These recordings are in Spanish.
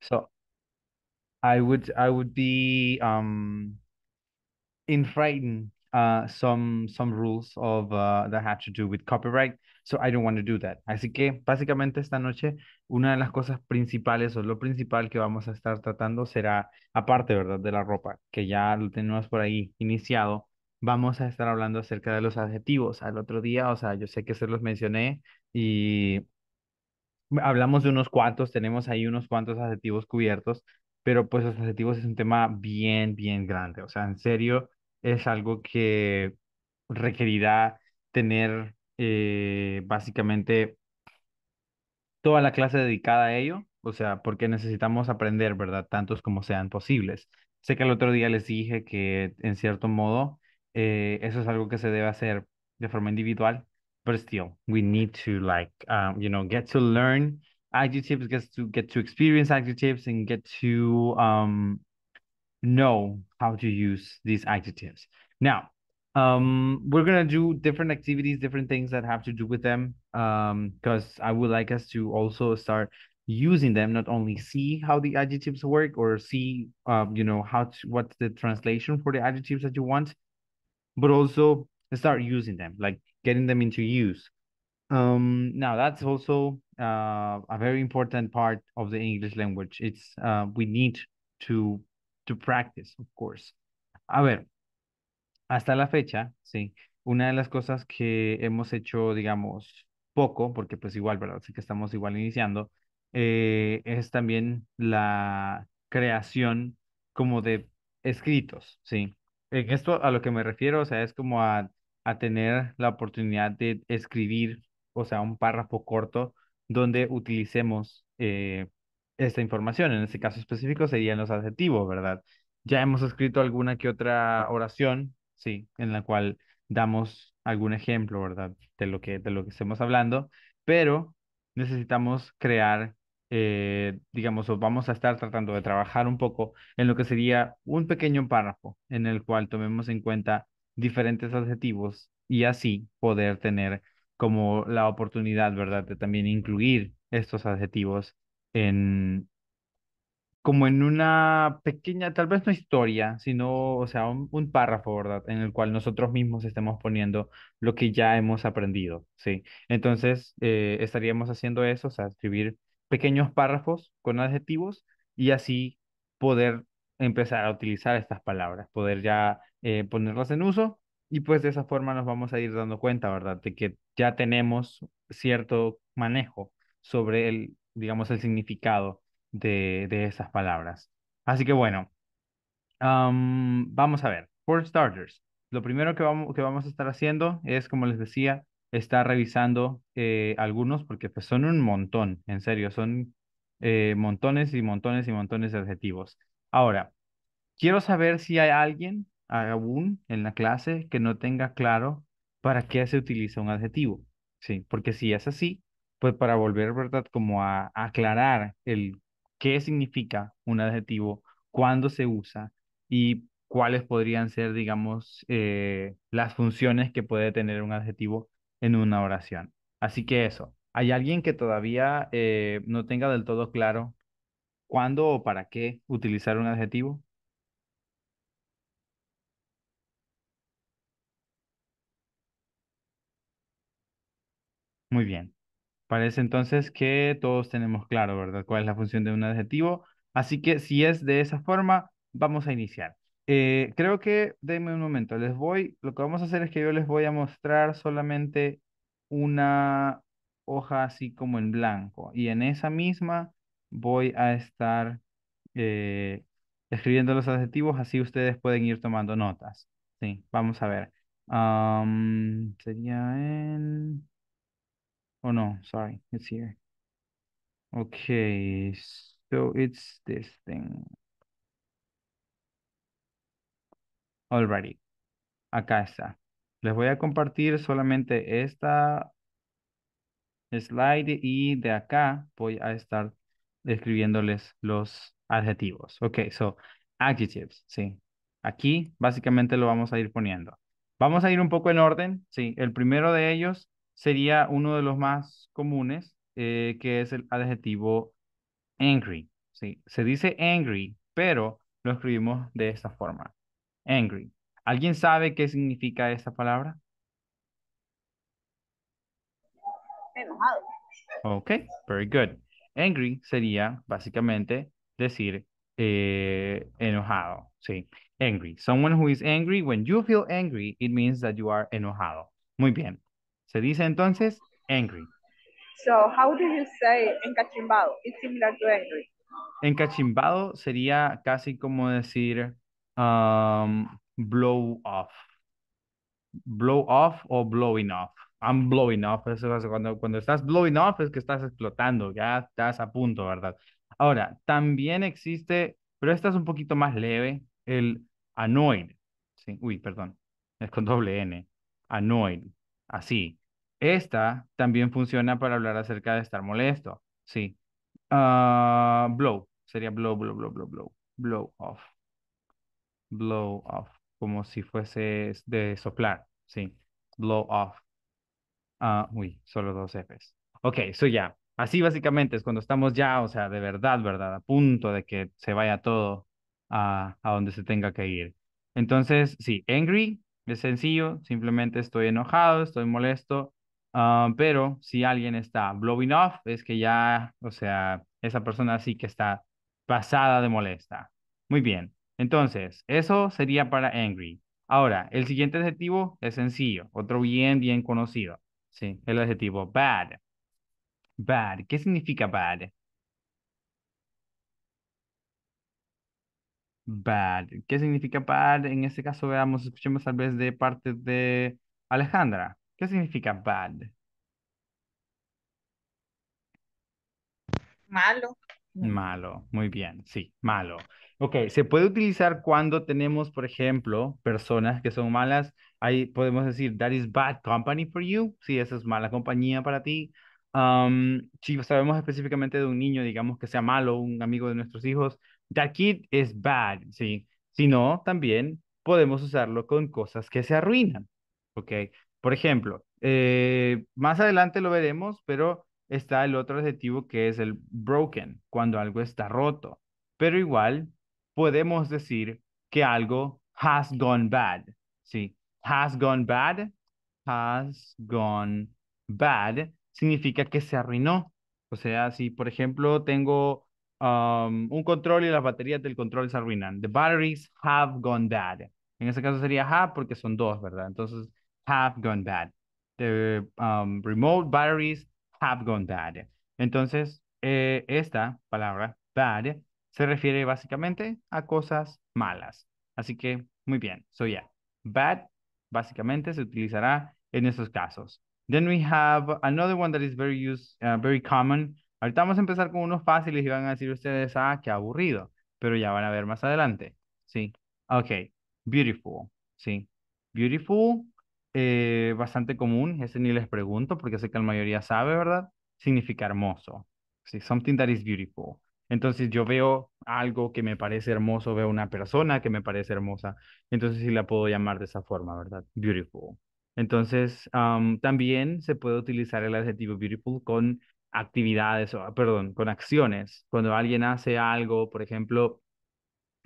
So I would I would be um in uh, some some rules of uh, that had to do with copyright. So I don't want to do that. Así que básicamente esta noche una de las cosas principales o lo principal que vamos a estar tratando será aparte, ¿verdad?, de la ropa, que ya lo tenemos por ahí iniciado. Vamos a estar hablando acerca de los adjetivos. Al otro día, o sea, yo sé que se los mencioné y hablamos de unos cuantos, tenemos ahí unos cuantos adjetivos cubiertos, pero pues los adjetivos es un tema bien, bien grande. O sea, en serio, es algo que requerirá tener eh, básicamente toda la clase dedicada a ello, o sea, porque necesitamos aprender, ¿verdad? Tantos como sean posibles. Sé que el otro día les dije que en cierto modo eh, eso es algo que se debe hacer de forma individual, but still we need to like um, you know get to learn adjectives get to get to experience adjectives and get to um, know how to use these adjectives now um, we're gonna do different activities different things that have to do with them because um, i would like us to also start using them not only see how the adjectives work or see um, you know how to, what's the translation for the adjectives that you want but also start using them like getting them into use. Um, now that's also uh, a very important part of the English language. It's uh, we need to to practice, of course. A ver, hasta la fecha, sí. Una de las cosas que hemos hecho, digamos, poco, porque pues igual, ¿verdad? Así que estamos igual iniciando, eh, es también la creación como de escritos, sí. En esto a lo que me refiero, o sea, es como a a tener la oportunidad de escribir, o sea, un párrafo corto donde utilicemos eh, esta información. En este caso específico serían los adjetivos, ¿verdad? Ya hemos escrito alguna que otra oración, sí, en la cual damos algún ejemplo, ¿verdad? De lo que, de lo que estemos hablando, pero necesitamos crear, eh, digamos, o vamos a estar tratando de trabajar un poco en lo que sería un pequeño párrafo en el cual tomemos en cuenta diferentes adjetivos y así poder tener como la oportunidad, ¿verdad?, de también incluir estos adjetivos en como en una pequeña, tal vez no historia, sino, o sea, un, párrafo, ¿verdad? En el cual nosotros mismos estemos poniendo lo que ya hemos aprendido, ¿sí? Entonces, eh, estaríamos haciendo eso, o sea, escribir pequeños párrafos con adjetivos y así poder empezar a utilizar estas palabras, poder ya eh, ponerlas en uso y pues de esa forma nos vamos a ir dando cuenta, ¿verdad? De que ya tenemos cierto manejo sobre el, digamos, el significado de, esas palabras. Así que bueno, vamos a ver. For starters, lo primero que vamos, que vamos a estar haciendo es, como les decía, estar revisando eh, algunos porque pues son un montón, en serio, son eh, montones y montones y montones de adjetivos. Ahora, quiero saber si hay alguien aún en la clase que no tenga claro para qué se utiliza un adjetivo. Sí, porque si es así, pues para volver, ¿verdad? Como a, aclarar el qué significa un adjetivo, cuándo se usa y cuáles podrían ser, digamos, eh, las funciones que puede tener un adjetivo en una oración. Así que eso, ¿hay alguien que todavía eh, no tenga del todo claro cuándo o para qué utilizar un adjetivo? Muy bien. Parece entonces que todos tenemos claro, ¿verdad? ¿Cuál es la función de un adjetivo? Así que si es de esa forma, vamos a iniciar. Eh, creo que, denme un momento, les voy, lo que vamos a hacer es que yo les voy a mostrar solamente una hoja así como en blanco y en esa misma voy a estar eh, escribiendo los adjetivos, así ustedes pueden ir tomando notas. Sí, vamos a ver. sería en... Oh no, sorry, it's here. Okay, so it's this thing. Alrighty, acá está. Les voy a compartir solamente esta slide y de acá voy a estar describiéndoles los adjetivos. Ok, so adjectives, sí. Aquí básicamente lo vamos a ir poniendo. Vamos a ir un poco en orden, sí. El primero de ellos sería uno de los más comunes, eh, que es el adjetivo angry. ¿sí? Se dice angry, pero lo escribimos de esta forma. Angry. ¿Alguien sabe qué significa esta palabra? Enojado. Ok, very good. Angry sería básicamente decir eh, enojado, sí. Angry. Someone who is angry, when you feel angry, it means that you are enojado. Muy bien. Se dice entonces angry. So, how do you say encachimbado? It's similar to angry. Encachimbado sería casi como decir um, blow off. Blow off o blowing off. I'm blowing off. Eso cuando, estás blowing off es que estás explotando, ya estás a punto, ¿verdad? Ahora, también existe, pero esta es un poquito más leve, el annoyed. Uy, perdón, es con doble N. Annoyed, así. Esta también funciona para hablar acerca de estar molesto. Sí. Ah, blow. Sería blow, blow, blow, blow, blow. Blow off. Blow off. Como si fuese de soplar. Sí. Blow off. Ah, uy, solo dos Fs. Ok, so ya. Así básicamente es cuando estamos ya, o sea, de verdad, ¿verdad? A punto de que se vaya todo a, a donde se tenga que ir. Entonces, sí, angry es sencillo, simplemente estoy enojado, estoy molesto, Ah, pero si alguien está blowing off, es que ya, o sea, esa persona sí que está pasada de molesta. Muy bien. Entonces, eso sería para angry. Ahora, el siguiente adjetivo es sencillo, otro bien, bien conocido. Sí, el adjetivo bad. Bad. ¿Qué significa bad? Bad. ¿Qué significa bad? En este caso, veamos, escuchemos tal vez de parte de Alejandra. ¿Qué significa bad? Malo. Mm. Malo, muy bien, sí, malo. Ok, se puede utilizar cuando tenemos, por ejemplo, personas que son malas. Ahí podemos decir, that is bad company for you. Sí, esa es mala compañía para ti. Um, si sabemos específicamente de un niño, digamos que sea malo, un amigo de nuestros hijos, that kid is bad, sí. Si no, también podemos usarlo con cosas que se arruinan, ok. Por ejemplo, eh, más adelante lo veremos, pero está el otro adjetivo que es el broken, cuando algo está roto. Pero igual podemos decir que algo has gone bad. Sí, has gone bad, has gone bad significa que se arruinó. O sea, si por ejemplo tengo um, un control y las baterías del control se arruinan. The batteries have gone bad. En ese caso sería have porque son dos, ¿verdad? Entonces have gone bad. The um, remote batteries have gone bad. Entonces, eh, esta palabra bad se refiere básicamente a cosas malas. Así que, muy bien. So yeah, bad básicamente se utilizará en esos casos. Then we have another one that is very uh, very common. Ahorita vamos a empezar con unos fáciles y van a decir ustedes, ah, qué aburrido. Pero ya van a ver más adelante. Sí. Okay. Beautiful. Sí. Beautiful eh, bastante común, ese ni les pregunto porque sé que la mayoría sabe, ¿verdad? Significa hermoso. Sí, something that is beautiful. Entonces yo veo algo que me parece hermoso, veo una persona que me parece hermosa, entonces sí la puedo llamar de esa forma, ¿verdad? Beautiful. Entonces también se puede utilizar el adjetivo beautiful con actividades, o, perdón, con acciones. Cuando alguien hace algo, por ejemplo,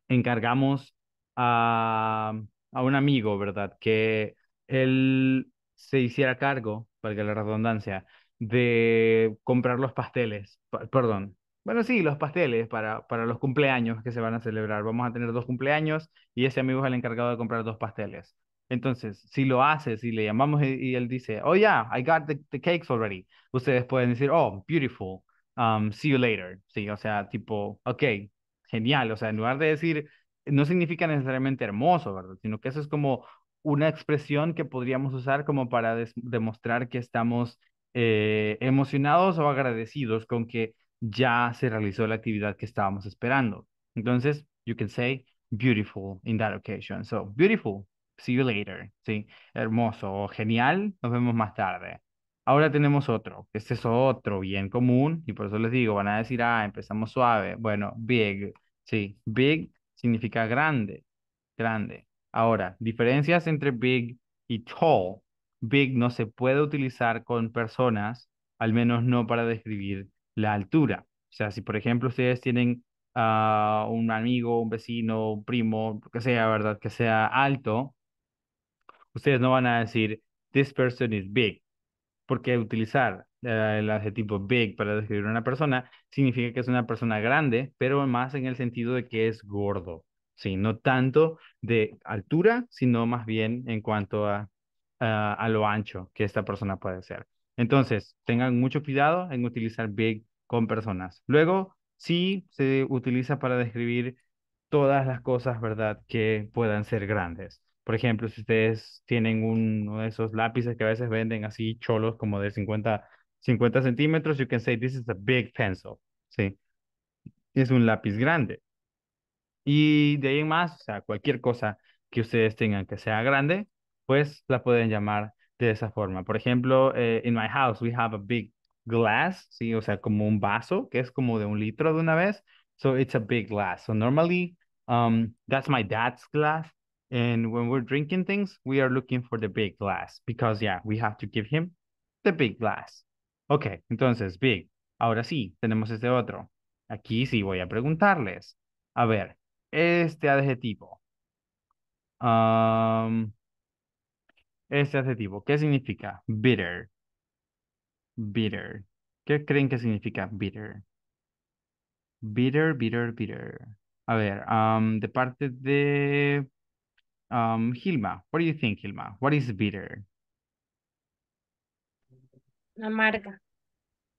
encargamos a, a un amigo, ¿verdad? Que él se hiciera cargo, para que la redundancia, de comprar los pasteles, perdón, bueno, sí, los pasteles para, para los cumpleaños que se van a celebrar. Vamos a tener dos cumpleaños y ese amigo es el encargado de comprar dos pasteles. Entonces, si lo hace, si le llamamos y, él dice, oh yeah, I got the, cakes already, ustedes pueden decir, oh, beautiful, um, see you later. Sí, o sea, tipo, ok, genial. O sea, en lugar de decir, no significa necesariamente hermoso, ¿verdad? Sino que eso es como una expresión que podríamos usar como para demostrar que estamos eh, emocionados o agradecidos con que ya se realizó la actividad que estábamos esperando. Entonces, you can say beautiful in that occasion. So, beautiful, see you later. Sí, hermoso, genial, nos vemos más tarde. Ahora tenemos otro. Este es otro bien común y por eso les digo, van a decir, ah, empezamos suave. Bueno, big. Sí, big significa grande, grande. Ahora, diferencias entre big y tall. Big no se puede utilizar con personas, al menos no para describir la altura. O sea, si por ejemplo ustedes tienen a ah, un amigo, un vecino, un primo, que sea, ¿verdad? Que sea alto, ustedes no van a decir, this person is big, porque utilizar eh, el adjetivo big para describir a una persona significa que es una persona grande, pero más en el sentido de que es gordo. ¿sí? No tanto de altura, sino más bien en cuanto a, lo ancho que esta persona puede ser. Entonces, tengan mucho cuidado en utilizar big con personas. Luego, sí se utiliza para describir todas las cosas, ¿verdad?, que puedan ser grandes. Por ejemplo, si ustedes tienen uno de esos lápices que a veces venden así cholos como de 50, 50 centímetros, you can say this is a big pencil, ¿sí? Es un lápiz grande. Y de ahí en más, o sea, cualquier cosa que ustedes tengan que sea grande, pues la pueden llamar de esa forma. Por ejemplo, in eh, my house we have a big glass, sí, o sea, como un vaso que es como de un litro de una vez. So it's a big glass. So normally, um, that's my dad's glass. And when we're drinking things, we are looking for the big glass because, yeah, we have to give him the big glass. okay entonces, big. Ahora sí, tenemos este otro. Aquí sí voy a preguntarles. A ver, este adjetivo. este adjetivo, ¿qué significa? Bitter. Bitter. ¿Qué creen que significa bitter? Bitter, bitter, bitter. A ver, de parte de Hilma. What do you think, Hilma? What is bitter? marca.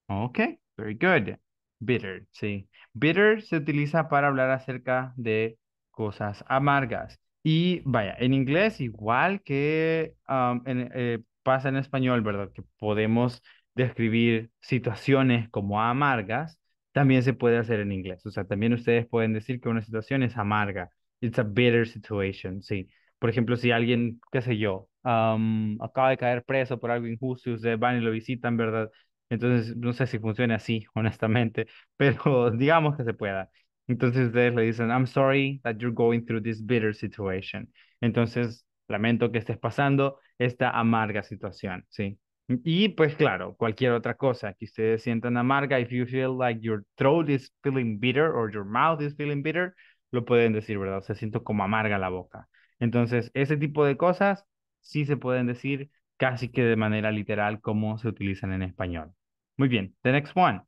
Okay, very good. Bitter, sí. Bitter se utiliza para hablar acerca de cosas amargas. Y vaya, en inglés igual que eh, pasa en español, ¿verdad? Que podemos describir situaciones como amargas, también se puede hacer en inglés. O sea, también ustedes pueden decir que una situación es amarga. It's a bitter situation, sí. Por ejemplo, si alguien, qué sé yo, acaba de caer preso por algo injusto y ustedes van y lo visitan, ¿verdad? Entonces, no sé si funciona así, honestamente, pero digamos que se pueda. Entonces ustedes le dicen, I'm sorry that you're going through this bitter situation. Entonces, lamento que estés pasando esta amarga situación, ¿sí? Y pues claro, cualquier otra cosa que ustedes sientan amarga, if you feel like your throat is feeling bitter or your mouth is feeling bitter, lo pueden decir, ¿verdad? O sea, siento como amarga la boca. Entonces, ese tipo de cosas sí se pueden decir casi que de manera literal como se utilizan en español. Muy bien, the next one.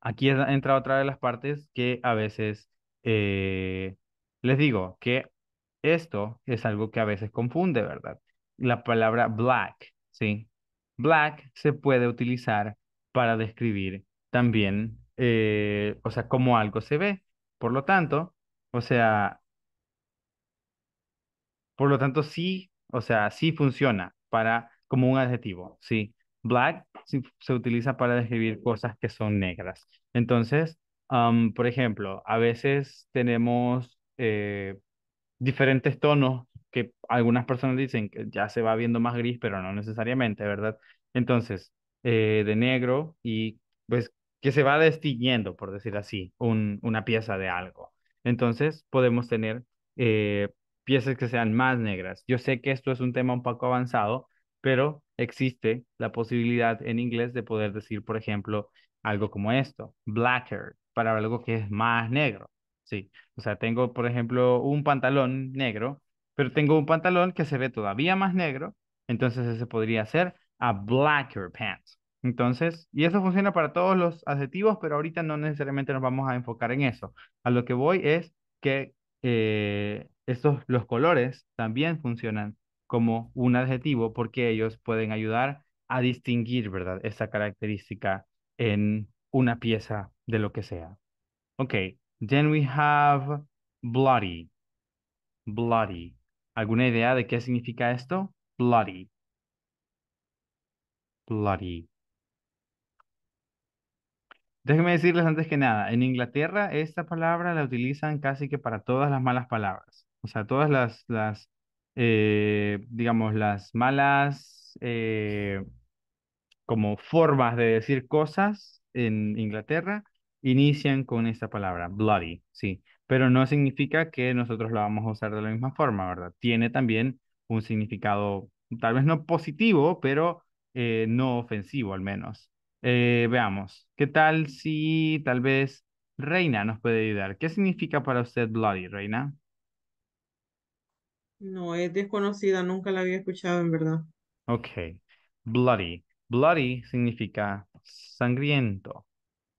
Aquí entra otra de las partes que a veces eh, les digo que esto es algo que a veces confunde, ¿verdad? La palabra black, ¿sí? Black se puede utilizar para describir también, eh, o sea, cómo algo se ve. Por lo tanto, o sea, por lo tanto, sí, o sea, sí funciona para, como un adjetivo, ¿sí? Black se utiliza para describir cosas que son negras. Entonces, por ejemplo, a veces tenemos eh, diferentes tonos que algunas personas dicen que ya se va viendo más gris, pero no necesariamente, ¿verdad? Entonces, eh, de negro y pues que se va destiñendo, por decir así, un, una pieza de algo. Entonces, podemos tener eh, piezas que sean más negras. Yo sé que esto es un tema un poco avanzado, pero existe la posibilidad en inglés de poder decir, por ejemplo, algo como esto, blacker, para algo que es más negro. Sí, o sea, tengo, por ejemplo, un pantalón negro, pero tengo un pantalón que se ve todavía más negro, entonces ese podría ser a blacker pants. Entonces, y eso funciona para todos los adjetivos, pero ahorita no necesariamente nos vamos a enfocar en eso. A lo que voy es que eh, estos, los colores también funcionan como un adjetivo porque ellos pueden ayudar a distinguir, ¿verdad? Esa característica en una pieza de lo que sea. Ok, then we have bloody. Bloody. ¿Alguna idea de qué significa esto? Bloody. Bloody. Déjenme decirles antes que nada, en Inglaterra esta palabra la utilizan casi que para todas las malas palabras. O sea, todas las, eh, digamos, las malas eh, como formas de decir cosas en Inglaterra inician con esta palabra, bloody, sí. Pero no significa que nosotros la vamos a usar de la misma forma, ¿verdad? Tiene también un significado, tal vez no positivo, pero eh, no ofensivo al menos. veamos, ¿qué tal si tal vez Reina nos puede ayudar? ¿Qué significa para usted bloody, Reina? No, es desconocida, nunca la había escuchado en verdad. Ok. Bloody. Bloody significa sangriento.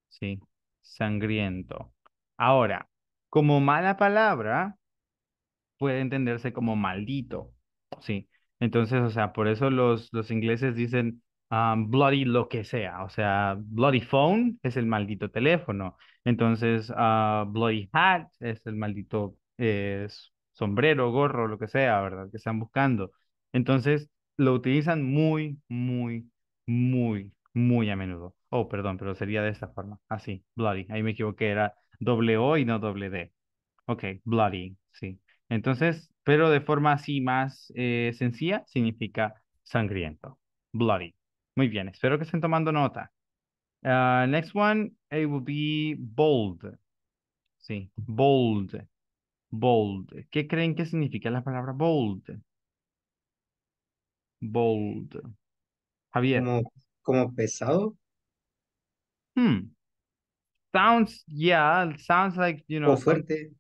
Sí, sangriento. Ahora, como mala palabra, puede entenderse como maldito. Sí. Entonces, o sea, por eso los, los ingleses dicen ah, bloody lo que sea. O sea, bloody phone es el maldito teléfono. Entonces, ah, bloody hat es el maldito es sombrero, gorro, lo que sea, ¿verdad? Que están buscando. Entonces, lo utilizan muy, muy, muy, muy a menudo. Oh, perdón, pero sería de esta forma. Así, ah, bloody. Ahí me equivoqué, era doble O y no doble D. Ok, bloody, sí. Entonces, pero de forma así más eh, sencilla, significa sangriento. Bloody. Muy bien, espero que estén tomando nota. Ah, next one, it will be bold. Sí, bold. Bold. ¿Qué creen que significa la palabra bold? Bold. Javier. Como, pesado. Hmm. Sounds, yeah, sounds like, you know. O fuerte.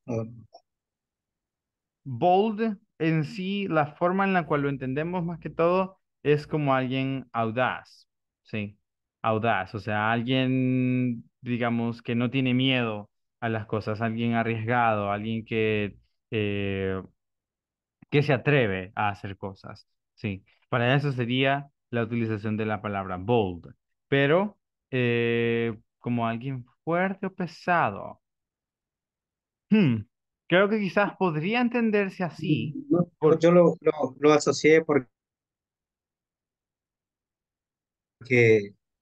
Bold en sí, la forma en la cual lo entendemos más que todo es como alguien audaz, ¿sí? Audaz, o sea, alguien, digamos, que no tiene miedo a las cosas, alguien arriesgado, alguien que, eh, que se atreve a hacer cosas. Sí, para eso sería la utilización de la palabra bold, pero eh, como alguien fuerte o pesado. Hmm, creo que quizás podría entenderse así. Mm, yo lo, lo, lo asocié porque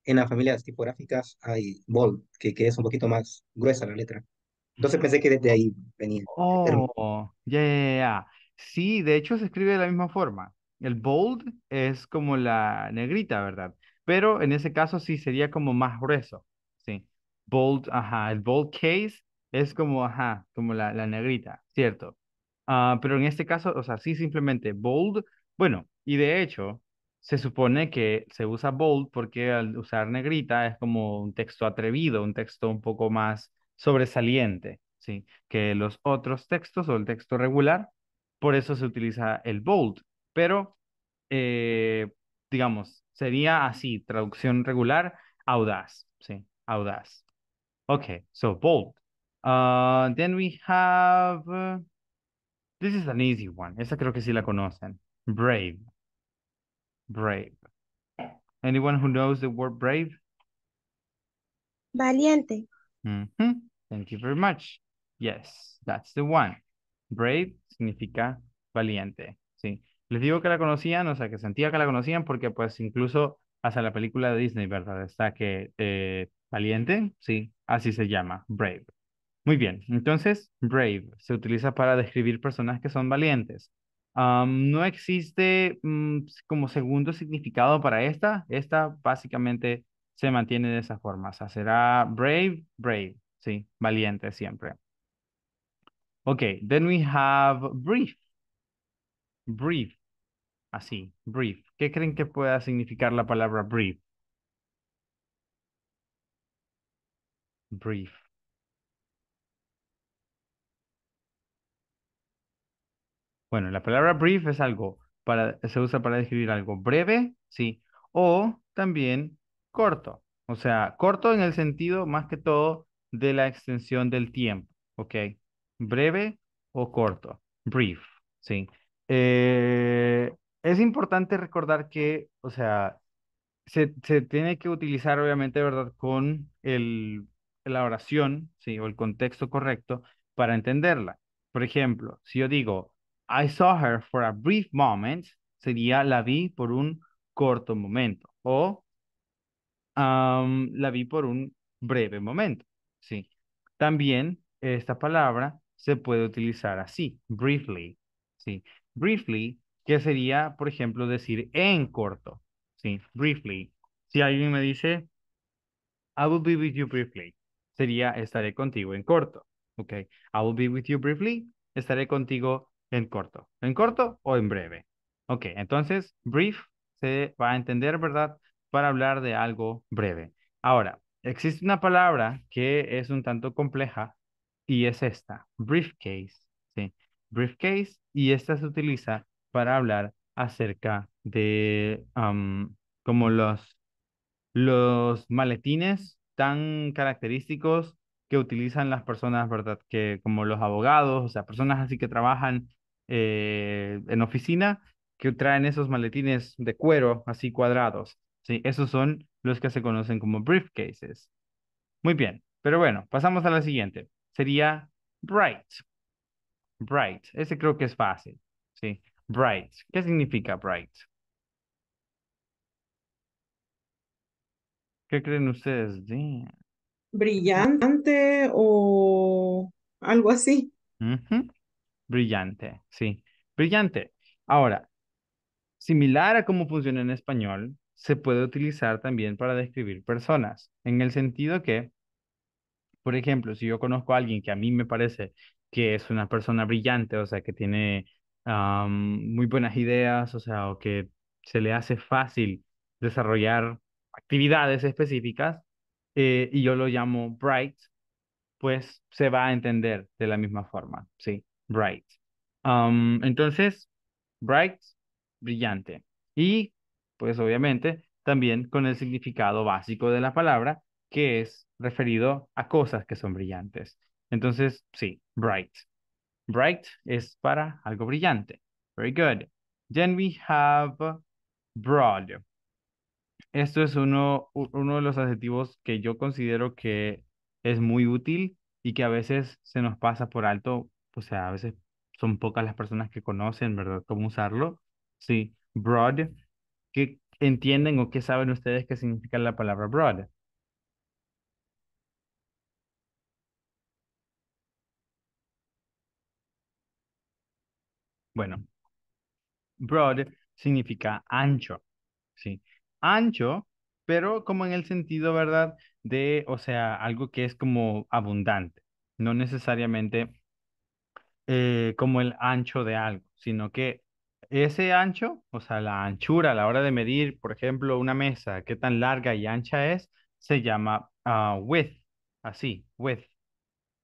en las familias tipográficas hay bold, que, que es un poquito más gruesa la letra. Entonces pensé que desde ahí venía. Oh, ya, ya, ya. Sí, de hecho se escribe de la misma forma. El bold es como la negrita, ¿verdad? Pero en ese caso sí sería como más grueso. Sí. Bold, ajá. El bold case es como, ajá, como la, la negrita, ¿cierto? Ah, pero en este caso, o sea, sí simplemente bold. Bueno, y de hecho, se supone que se usa bold porque al usar negrita es como un texto atrevido, un texto un poco más sobresaliente, ¿sí? Que los otros textos o el texto regular, por eso se utiliza el bold, pero eh, digamos, sería así, traducción regular, audaz, ¿sí? Audaz. Okay, so bold. Uh, then we have, this is an easy one, esa creo que sí la conocen, brave. Brave. Anyone who knows the word brave? Valiente. Thank you very much. Yes, that's the one. Brave significa valiente. Sí. Les digo que la conocían, o sea, que sentía que la conocían porque pues incluso hasta la película de Disney, ¿verdad? Está que eh, valiente, sí, así se llama, brave. Muy bien, entonces brave se utiliza para describir personas que son valientes no existe mm, como segundo significado para esta. Esta básicamente se mantiene de esa forma. O sea, será brave, brave, sí, valiente siempre. Ok, then we have brief. Brief, así, brief. ¿Qué creen que pueda significar la palabra brief? Brief. Bueno, la palabra brief es algo, para, se usa para describir algo breve, sí, o también corto. O sea, corto en el sentido más que todo de la extensión del tiempo, ¿ok? Breve o corto, brief, sí. Eh, es importante recordar que, o sea, se, se, tiene que utilizar obviamente, ¿verdad? Con el, la oración, sí, o el contexto correcto para entenderla. Por ejemplo, si yo digo, I saw her for a brief moment sería la vi por un corto momento o la vi por un breve momento. Sí. También esta palabra se puede utilizar así, briefly. Sí. Briefly, que sería, por ejemplo, decir en corto. Sí, briefly. Si alguien me dice, I will be with you briefly, sería estaré contigo en corto. Okay. I will be with you briefly, estaré contigo en corto. En corto o en breve. Ok, entonces brief se va a entender, ¿verdad? Para hablar de algo breve. Ahora, existe una palabra que es un tanto compleja y es esta, briefcase. ¿sí? Briefcase y esta se utiliza para hablar acerca de como los, los maletines tan característicos que utilizan las personas, ¿verdad? Que como los abogados, o sea, personas así que trabajan eh, en oficina que traen esos maletines de cuero así cuadrados. ¿sí? Esos son los que se conocen como briefcases. Muy bien, pero bueno, pasamos a la siguiente. Sería bright. Bright, ese creo que es fácil. ¿sí? Bright, ¿qué significa bright? ¿Qué creen ustedes? Brillante o algo así. mhm Brillante, sí. Brillante. Ahora, similar a cómo funciona en español, se puede utilizar también para describir personas, en el sentido que, por ejemplo, si yo conozco a alguien que a mí me parece que es una persona brillante, o sea, que tiene muy buenas ideas, o sea, o que se le hace fácil desarrollar actividades específicas, eh, y yo lo llamo bright, pues se va a entender de la misma forma, ¿sí? Bright. Um, entonces, bright, brillante. Y, pues obviamente, también con el significado básico de la palabra, que es referido a cosas que son brillantes. Entonces, sí, bright. Bright es para algo brillante. Very good. Then we have broad. Esto es uno, uno de los adjetivos que yo considero que es muy útil y que a veces se nos pasa por alto o sea, a veces son pocas las personas que conocen, ¿verdad? Cómo usarlo. Sí, broad, ¿qué entienden o qué saben ustedes qué significa la palabra broad? Bueno, broad significa ancho, ¿sí? Ancho, pero como en el sentido, ¿verdad? De, o sea, algo que es como abundante, no necesariamente eh, como el ancho de algo, sino que ese ancho, o sea, la anchura a la hora de medir, por ejemplo, una mesa, qué tan larga y ancha es, se llama uh, width, así, width.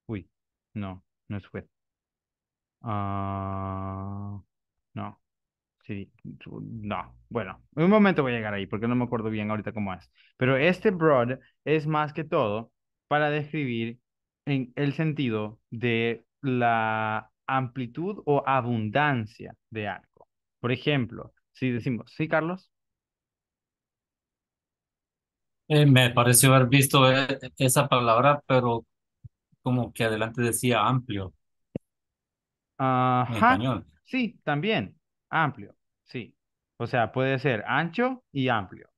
Uy, no, no es width. Ah, no, sí, no. Bueno, en un momento voy a llegar ahí porque no me acuerdo bien ahorita cómo es. Pero este broad es más que todo para describir en el sentido de la amplitud o abundancia de algo. Por ejemplo, si decimos, ¿sí, Carlos? Eh, me pareció haber visto eh, esa palabra, pero como que adelante decía amplio. Ajá. Sí, también. Amplio. Sí. O sea, puede ser ancho y amplio.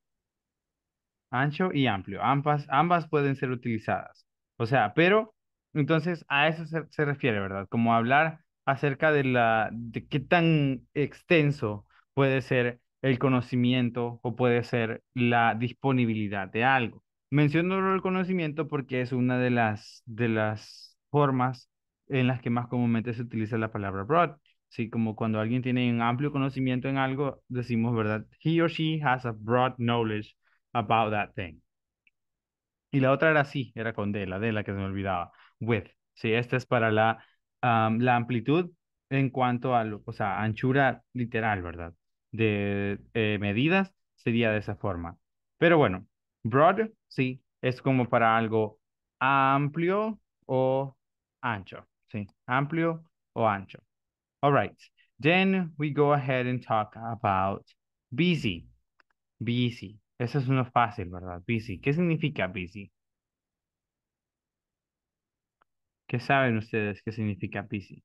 Ancho y amplio. Ambas, ambas pueden ser utilizadas. O sea, pero entonces, a eso se, refiere, ¿verdad? Como hablar acerca de, la, de qué tan extenso puede ser el conocimiento o puede ser la disponibilidad de algo. Menciono el conocimiento porque es una de las, de las formas en las que más comúnmente se utiliza la palabra broad. Sí, como cuando alguien tiene un amplio conocimiento en algo, decimos, ¿verdad? He or she has a broad knowledge about that thing. Y la otra era sí, era con de la de la que se me olvidaba width, ¿sí? Esta es para la, la amplitud en cuanto a, o sea, anchura literal, ¿verdad? De eh, medidas sería de esa forma. Pero bueno, broad, sí, es como para algo amplio o ancho, ¿sí? Amplio o ancho. All right, then we go ahead and talk about busy. Busy. eso es uno fácil, ¿verdad? Busy. ¿Qué significa busy? ¿Qué saben ustedes qué significa busy?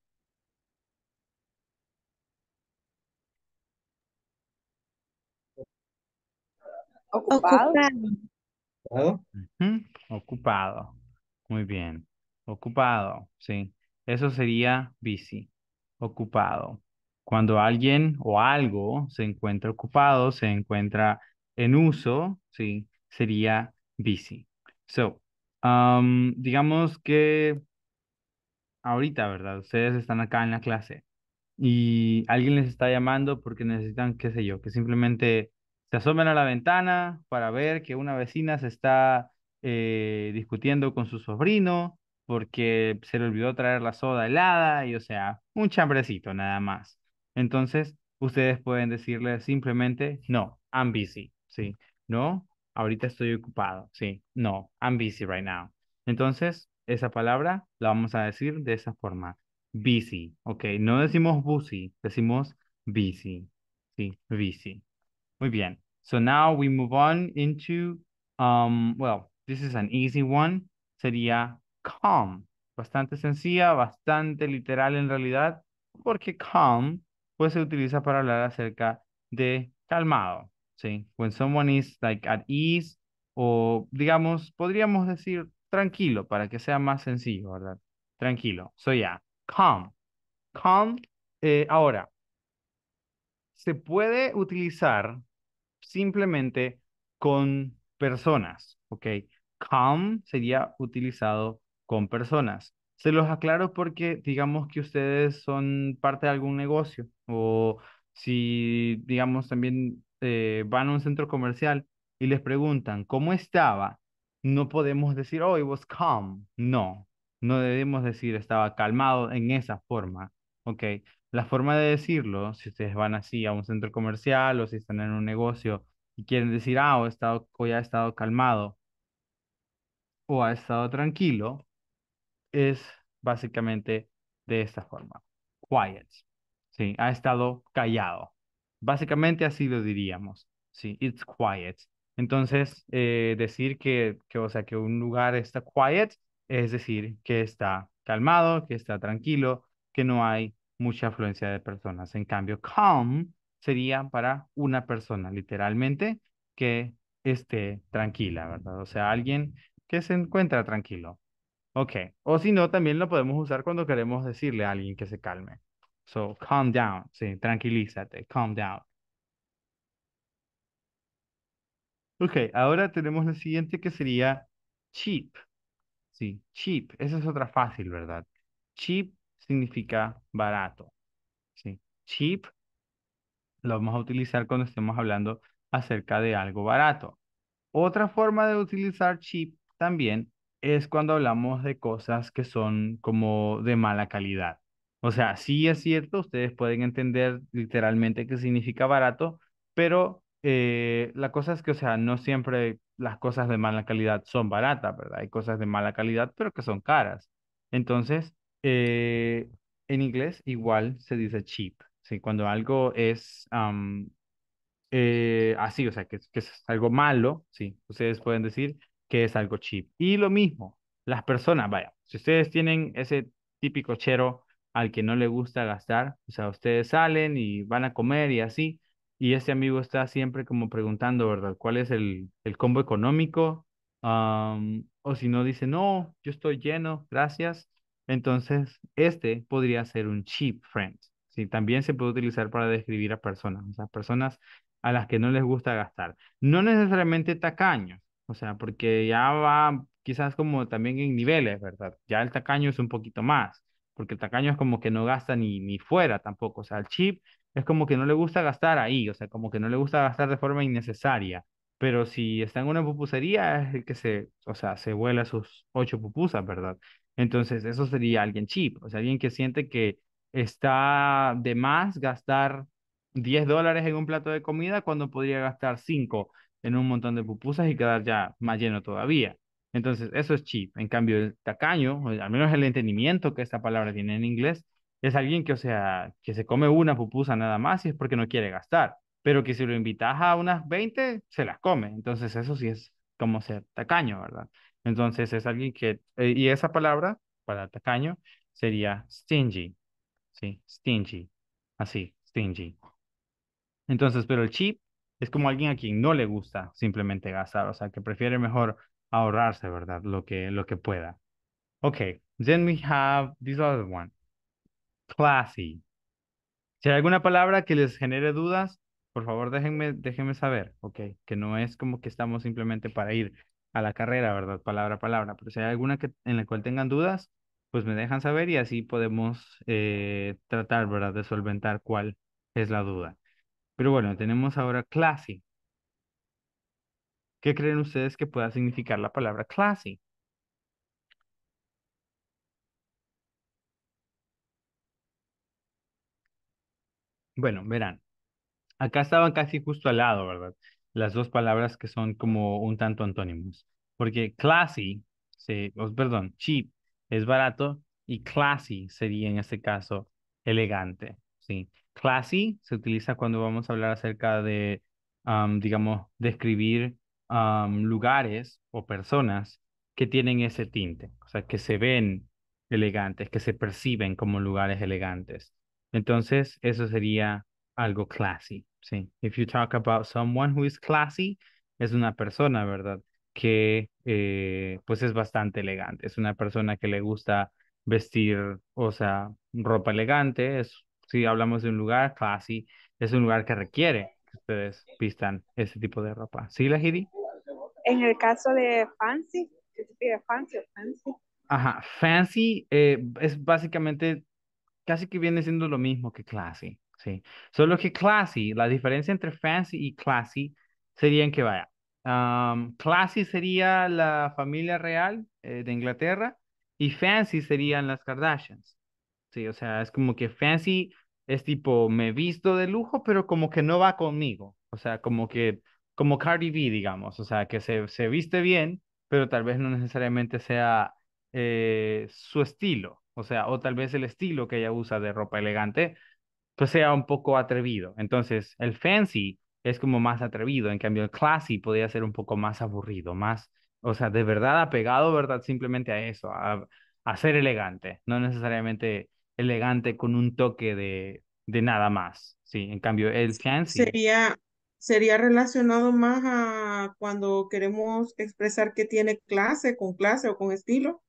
Ocupado. Ocupado. Muy bien. Ocupado, sí. Eso sería busy. Ocupado. Cuando alguien o algo se encuentra ocupado, se encuentra en uso, sí, sería busy. So, digamos que ahorita, ¿verdad? Ustedes están acá en la clase y alguien les está llamando porque necesitan, qué sé yo, que simplemente se asomen a la ventana para ver que una vecina se está eh, discutiendo con su sobrino porque se le olvidó traer la soda helada y, o sea, un chambrecito nada más. Entonces, ustedes pueden decirle simplemente, no, I'm busy, ¿sí? No, ahorita estoy ocupado, ¿sí? No, I'm busy right now. Entonces, esa palabra la vamos a decir de esa forma. Busy, ok. No decimos busy, decimos busy. Sí, busy. Muy bien. So now we move on into, um, well, this is an easy one. Sería calm. Bastante sencilla, bastante literal en realidad, porque calm pues se utiliza para hablar acerca de calmado. Sí. When someone is like at ease, o digamos, podríamos decir tranquilo, para que sea más sencillo, ¿verdad? Tranquilo, soy ya. Calm. Calm. Eh, ahora, se puede utilizar simplemente con personas, ¿ok? Calm sería utilizado con personas. Se los aclaro porque digamos que ustedes son parte de algún negocio o si digamos también eh, van a un centro comercial y les preguntan cómo estaba no podemos decir, oh, it was calm. No, no debemos decir estaba calmado en esa forma. Ok, la forma de decirlo, si ustedes van así a un centro comercial o si están en un negocio y quieren decir, ah, he estado, hoy ha estado calmado o ha estado tranquilo, es básicamente de esta forma. Quiet. Sí, ha estado callado. Básicamente así lo diríamos. Sí, it's quiet. Entonces, eh, decir que, o sea, que un lugar está quiet es decir que está calmado, que está tranquilo, que no hay mucha afluencia de personas. En cambio, calm sería para una persona, literalmente, que esté tranquila, ¿verdad? O sea, alguien que se encuentra tranquilo. Ok. O si no, también lo podemos usar cuando queremos decirle a alguien que se calme. So, calm down. Sí, tranquilízate. Calm down. Ok, ahora tenemos la siguiente que sería cheap. Sí, cheap. Esa es otra fácil, ¿verdad? Cheap significa barato. Sí, cheap lo vamos a utilizar cuando estemos hablando acerca de algo barato. Otra forma de utilizar cheap también es cuando hablamos de cosas que son como de mala calidad. O sea, sí es cierto, ustedes pueden entender literalmente qué significa barato, pero eh, la cosa es que, o sea, no siempre las cosas de mala calidad son baratas, ¿verdad? Hay cosas de mala calidad, pero que son caras. Entonces, eh, en inglés igual se dice cheap, ¿sí? Cuando algo es eh, así, o sea, que, es algo malo, ¿sí? Ustedes pueden decir que es algo cheap. Y lo mismo, las personas, vaya, si ustedes tienen ese típico chero al que no le gusta gastar, o sea, ustedes salen y van a comer y así, y ese amigo está siempre como preguntando, ¿verdad? ¿Cuál es el, el combo económico? o si no, dice, no, yo estoy lleno, gracias. Entonces, este podría ser un cheap friend. Sí, también se puede utilizar para describir a personas, o sea, personas a las que no les gusta gastar. No necesariamente tacaños, o sea, porque ya va quizás como también en niveles, ¿verdad? Ya el tacaño es un poquito más, porque el tacaño es como que no gasta ni, ni fuera tampoco, o sea, el chip es como que no le gusta gastar ahí, o sea, como que no le gusta gastar de forma innecesaria. Pero si está en una pupusería, es el que se, o sea, se vuela sus ocho pupusas, ¿verdad? Entonces, eso sería alguien cheap, o sea, alguien que siente que está de más gastar 10 dólares en un plato de comida cuando podría gastar 5 en un montón de pupusas y quedar ya más lleno todavía. Entonces, eso es cheap. En cambio, el tacaño, al menos el entendimiento que esta palabra tiene en inglés, es alguien que, o sea, que se come una pupusa nada más y es porque no quiere gastar, pero que si lo invitas a unas 20, se las come. Entonces eso sí es como ser tacaño, ¿verdad? Entonces es alguien que, eh, y esa palabra para tacaño sería stingy, ¿sí? Stingy, así, stingy. Entonces, pero el cheap es como alguien a quien no le gusta simplemente gastar, o sea, que prefiere mejor ahorrarse, ¿verdad? Lo que, lo que pueda. Okay, then we have this other one classy. Si hay alguna palabra que les genere dudas, por favor déjenme, déjenme saber, ok, que no es como que estamos simplemente para ir a la carrera, ¿verdad? Palabra a palabra, pero si hay alguna que, en la cual tengan dudas, pues me dejan saber y así podemos eh, tratar, ¿verdad? De solventar cuál es la duda. Pero bueno, tenemos ahora classy. ¿Qué creen ustedes que pueda significar la palabra classy? Bueno, verán, acá estaban casi justo al lado, ¿verdad? Las dos palabras que son como un tanto antónimos, porque classy, se, perdón, cheap es barato y classy sería en este caso elegante, ¿sí? Classy se utiliza cuando vamos a hablar acerca de, digamos, describir lugares o personas que tienen ese tinte, o sea, que se ven elegantes, que se perciben como lugares elegantes. Entonces, eso sería algo classy, ¿sí? If you talk about someone who is classy, es una persona, ¿verdad? Que eh, pues es bastante elegante, es una persona que le gusta vestir, o sea, ropa elegante, es, si hablamos de un lugar classy, es un lugar que requiere que ustedes vistan ese tipo de ropa. ¿Sí, la En el caso de fancy, ¿qué se pide fancy o fancy? Ajá, fancy eh, es básicamente casi que viene siendo lo mismo que classy, ¿sí? Solo que classy, la diferencia entre fancy y classy sería en que vaya. classy sería la familia real eh, de Inglaterra y fancy serían las Kardashians. Sí, o sea, es como que fancy es tipo, me visto de lujo, pero como que no va conmigo. O sea, como que, como Cardi B, digamos. O sea, que se, viste bien, pero tal vez no necesariamente sea eh, su estilo o sea, o tal vez el estilo que ella usa de ropa elegante, pues sea un poco atrevido. Entonces, el fancy es como más atrevido, en cambio el classy podría ser un poco más aburrido, más, o sea, de verdad apegado, ¿verdad? Simplemente a eso, a, ser elegante, no necesariamente elegante con un toque de, de nada más, ¿sí? En cambio, el fancy... Sería, relacionado más a cuando queremos expresar que tiene clase, con clase o con estilo.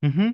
Uh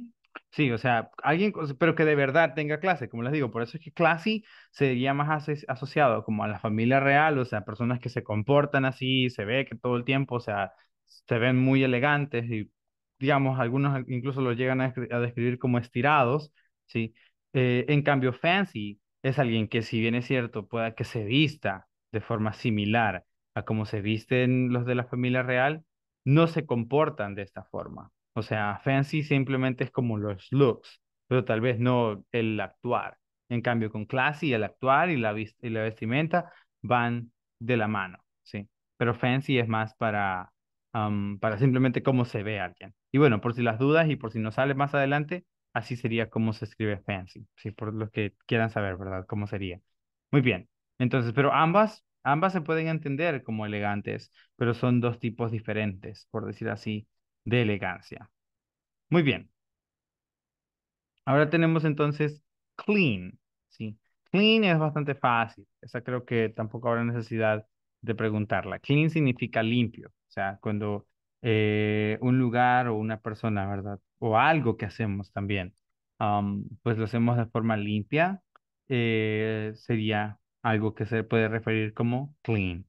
Sí, o sea, alguien, pero que de verdad tenga clase, como les digo, por eso es que classy sería más asociado como a la familia real, o sea, personas que se comportan así, se ve que todo el tiempo, o sea, se ven muy elegantes y, digamos, algunos incluso lo llegan a, describir como estirados, ¿sí? Eh, en cambio, fancy es alguien que, si bien es cierto, pueda que se vista de forma similar a como se visten los de la familia real, no se comportan de esta forma, o sea, fancy simplemente es como los looks, pero tal vez no el actuar. En cambio, con classy, el actuar y la, y la vestimenta van de la mano, ¿sí? Pero fancy es más para, para simplemente cómo se ve alguien. Y bueno, por si las dudas y por si no sale más adelante, así sería como se escribe fancy, ¿sí? Por los que quieran saber, ¿verdad? Cómo sería. Muy bien. Entonces, pero ambas, ambas se pueden entender como elegantes, pero son dos tipos diferentes, por decir así de elegancia. Muy bien. Ahora tenemos entonces clean. ¿sí? Clean es bastante fácil. Esa creo que tampoco habrá necesidad de preguntarla. Clean significa limpio. O sea, cuando eh, un lugar o una persona, ¿verdad? O algo que hacemos también, pues lo hacemos de forma limpia, eh, sería algo que se puede referir como clean.